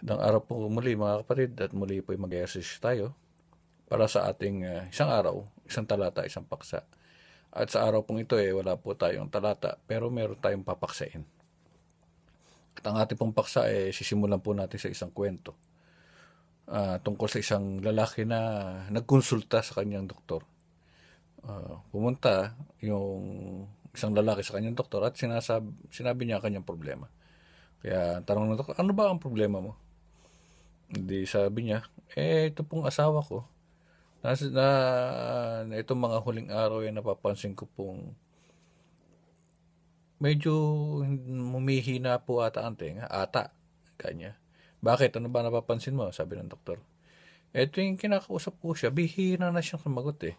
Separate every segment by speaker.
Speaker 1: Magandang araw po muli mga kapatid at muli po mag tayo para sa ating uh, isang araw, isang talata, isang paksa. At sa araw pong ito eh, wala po tayong talata pero meron tayong papaksain. At ang ating pong paksa eh, sisimulan po natin sa isang kwento uh, tungkol sa isang lalaki na nagkonsulta sa kanyang doktor. Uh, pumunta yung isang lalaki sa kanyang doktor at sinasab, sinabi niya ang kanyang problema. Kaya tanong na doktor, ano ba ang problema mo? Hindi sabi niya, eh ito pong asawa ko. Nas, na, na itong mga huling araw ay napapansin ko pong medyo humihina po ata ang tenga. Ata, kanya. Bakit? Ano ba napapansin mo? Sabi ng doktor. Ito yung kinakausap ko siya. Bihira na siyang sumagot eh.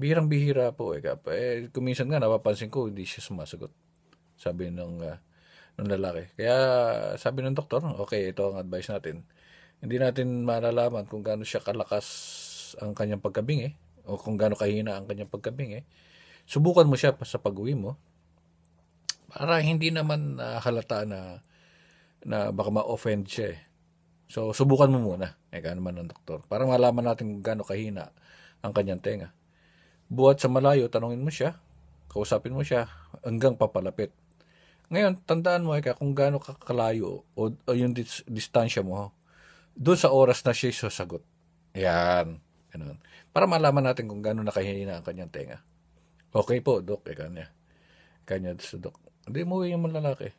Speaker 1: Birang bihira po eh. Kap. Eh, kuminsan nga napapansin ko hindi siya sumasagot. Sabi ng, uh, ng lalaki. Kaya sabi ng doktor, okay, ito ang advice natin hindi natin malalaman kung gaano siya kalakas ang kanyang pagkabing eh, o kung gaano kahina ang kanyang pagkabing eh. Subukan mo siya sa pag-uwi mo para hindi naman uh, halata na na baka ma-offend siya eh. So, subukan mo muna. Eh, gaano man ng doktor. Para malaman natin kung gaano kahina ang kanyang tenga. Buhat sa malayo, tanungin mo siya. Kausapin mo siya hanggang papalapit. Ngayon, tandaan mo, Eka, kung gaano kakalayo o, o yung dis- distansya mo Oh doon sa oras na siya sasagot. Yan. Ganun. Para malaman natin kung gano'n nakahina ang kanyang tenga. Okay po, Dok. Eh, kanya. Kanya sa Dok. Hindi, umuwi yung lalaki.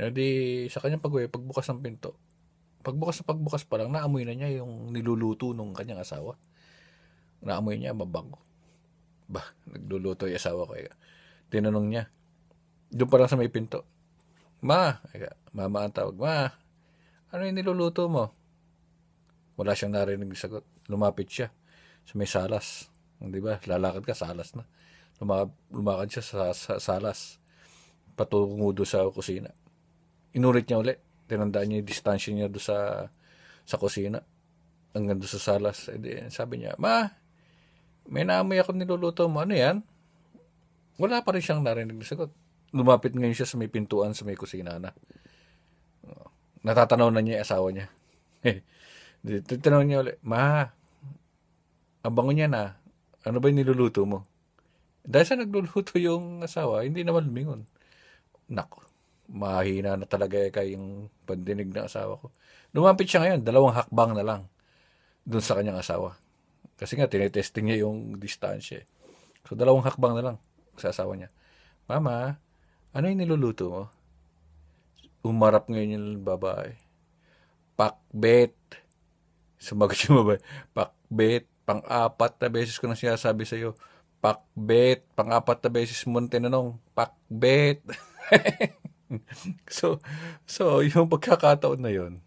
Speaker 1: E di, sa kanyang pag pagbukas ng pinto, pagbukas na pagbukas pa lang, naamoy na niya yung niluluto ng kanyang asawa. Naamoy niya, mabango. Ba, nagluluto yung asawa ko. Eka. Eh. Tinanong niya, doon pa lang sa may pinto, Ma, eka, mama ang tawag, ma, ano yung niluluto mo? Wala siyang narinig sagot. Lumapit siya sa may salas. Di ba? Lalakad ka, salas na. Luma- lumakad siya sa, sa salas. Patungo doon sa kusina. Inurit niya ulit. Tinandaan niya yung distansya niya doon sa, sa kusina. Hanggang doon sa salas. E di, sabi niya, Ma, may naamoy ako niluluto mo. Ano yan? Wala pa rin siyang narinig na sagot. Lumapit ngayon siya sa may pintuan sa may kusina na natatanaw na niya yung asawa niya. Tinatanong niya ulit, Ma, ang bango niya na. Ano ba yung niluluto mo? Dahil sa nagluluto yung asawa, hindi naman lumingon. Nako, mahina na talaga eh kayong pandinig ng asawa ko. Lumapit siya ngayon, dalawang hakbang na lang doon sa kanyang asawa. Kasi nga, tinetesting niya yung distansya. Eh. So, dalawang hakbang na lang sa asawa niya. Mama, ano yung niluluto mo? umarap ngayon yung babae. Pakbet. Sumagot yung babae. Pakbet. Pang-apat na beses ko na sinasabi sa'yo. Pakbet. Pang-apat na beses mo tinanong. Pakbet. so, so, yung pagkakataon na yon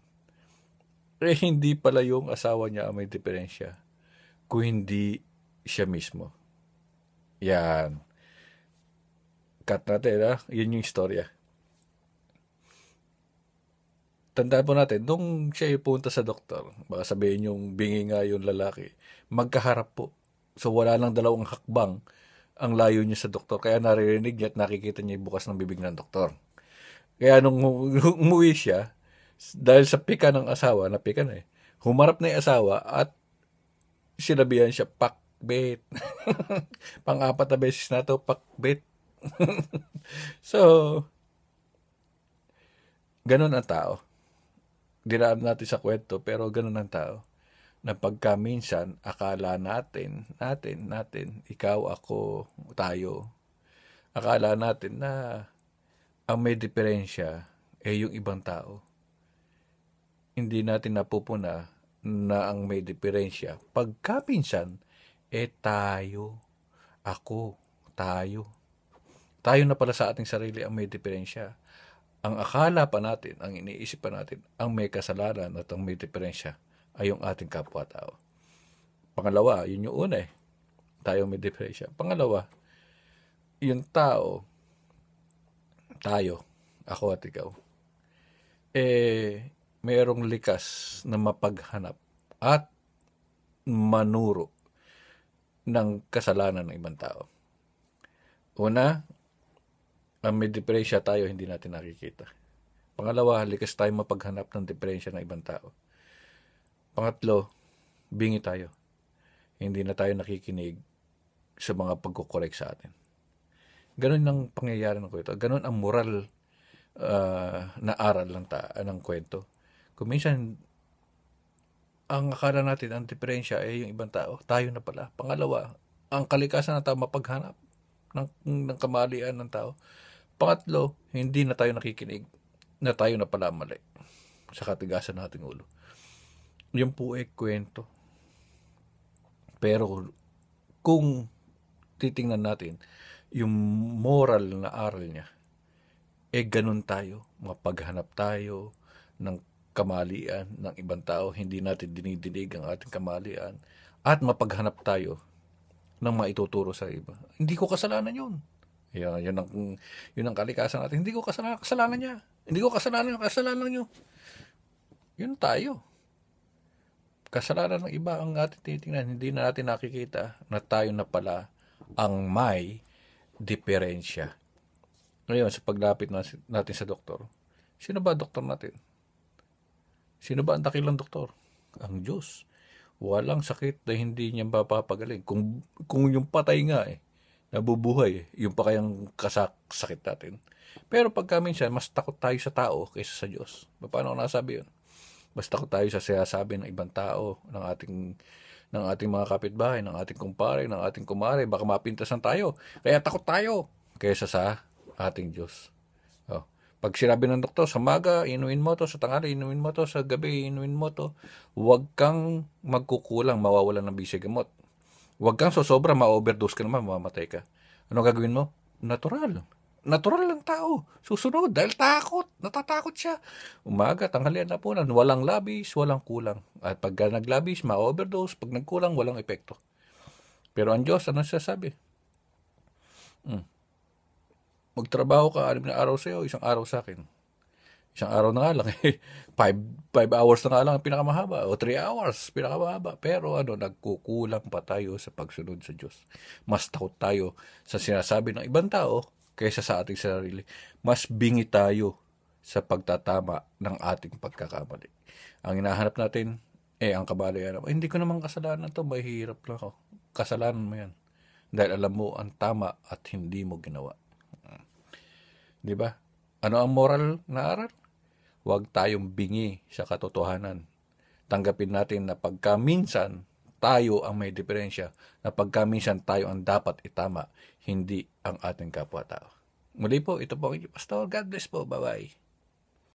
Speaker 1: eh hindi pala yung asawa niya ang may diferensya, kung hindi siya mismo. Yan. Cut natin, ha? Ah. Yun yung istorya tandaan po natin, nung siya punta sa doktor, baka sabihin yung bingi nga yung lalaki, magkaharap po. So wala lang dalawang hakbang ang layo niya sa doktor. Kaya naririnig niya at nakikita niya yung bukas ng bibig ng doktor. Kaya nung umuwi siya, dahil sa pika ng asawa, na pika na eh, humarap na yung asawa at sinabihan siya, pakbet. Pang-apat na beses na to, pakbet. so, ganun ang tao dinaan natin sa kwento, pero ganun ang tao. Na pagka minsan, akala natin, natin, natin, ikaw, ako, tayo, akala natin na ang may diferensya ay eh, yung ibang tao. Hindi natin napupuna na ang may diferensya. Pagka minsan, eh tayo, ako, tayo. Tayo na pala sa ating sarili ang may diferensya ang akala pa natin, ang iniisip pa natin, ang may kasalanan at ang may diferensya ay yung ating kapwa-tao. Pangalawa, yun yung una eh. Tayo may diferensya. Pangalawa, yung tao, tayo, ako at ikaw, eh, mayroong likas na mapaghanap at manuro ng kasalanan ng ibang tao. Una, ang may diferensya tayo hindi natin nakikita. Pangalawa, likas tayong mapaghanap ng diferensya ng ibang tao. Pangatlo, bingi tayo. Hindi na tayo nakikinig sa mga pagkukorek sa atin. Ganun ang pangyayari ng kwento. Ganun ang moral uh, na aral ng, ta- ng kwento. Kung minsan, ang akala natin, ang diferensya ay yung ibang tao. Tayo na pala. Pangalawa, ang kalikasan ng tao mapaghanap ng, ng kamalian ng tao. Pangatlo, hindi na tayo nakikinig na tayo na pala mali sa katigasan nating ulo. Yan po ay kwento. Pero kung titingnan natin yung moral na aral niya, eh ganun tayo, mapaghanap tayo ng kamalian ng ibang tao, hindi natin dinidinig ang ating kamalian, at mapaghanap tayo ng maituturo sa iba. Hindi ko kasalanan yun. Yan, yun ang, yun ang kalikasan natin. Hindi ko kasalanan, kasalanan niya. Hindi ko kasalanan, kasalanan niyo. Yun tayo. Kasalanan ng iba ang ating tinitingnan, Hindi na natin nakikita na tayo na pala ang may diferensya. Ngayon, sa paglapit natin sa doktor, sino ba doktor natin? Sino ba ang dakilang doktor? Ang Diyos. Walang sakit na hindi niya mapapagaling. Kung, kung yung patay nga eh, nabubuhay. Eh. Yung pa kayang kasakit natin. Pero pagka minsan, mas takot tayo sa tao kaysa sa Diyos. Paano ko nasabi yun? Mas takot tayo sa sinasabi ng ibang tao, ng ating ng ating mga kapitbahay, ng ating kumpare, ng ating kumare, baka mapintasan tayo. Kaya takot tayo kaysa sa ating Diyos. Oh. Pag sinabi ng doktor, sa maga, inuin mo to, sa tanghali, inuin mo to, sa gabi, inuin mo to, huwag kang magkukulang, mawawalan ng bisig gamot. Huwag kang sosobra, ma-overdose ka naman, mamatay ka. Ano gagawin mo? Natural. Natural lang tao. Susunod dahil takot. Natatakot siya. Umaga, tanghalian na po. Walang labis, walang kulang. At pag naglabis, ma-overdose. Pag nagkulang, walang epekto. Pero ang Diyos, ano siya sabi? Hmm. Magtrabaho ka, anim na araw sa iyo, isang araw sa akin. Isang araw na nga lang eh. Five, five hours na nga lang ang pinakamahaba. O three hours, pinakamahaba. Pero ano, nagkukulang pa tayo sa pagsunod sa Diyos. Mas takot tayo sa sinasabi ng ibang tao kaysa sa ating sarili. Mas bingi tayo sa pagtatama ng ating pagkakamali. Ang hinahanap natin, eh, ang kabalayan. Eh, hindi ko naman kasalanan to, mahirap lang ako. Kasalanan mo yan. Dahil alam mo ang tama at hindi mo ginawa. Hmm. Di ba? Ano ang moral na aral? Huwag tayong bingi sa katotohanan. Tanggapin natin na pagkaminsan tayo ang may diferensya, na pagkaminsan tayo ang dapat itama, hindi ang ating kapwa-tao. Muli po, ito po ang Pastor. God bless po. Bye-bye.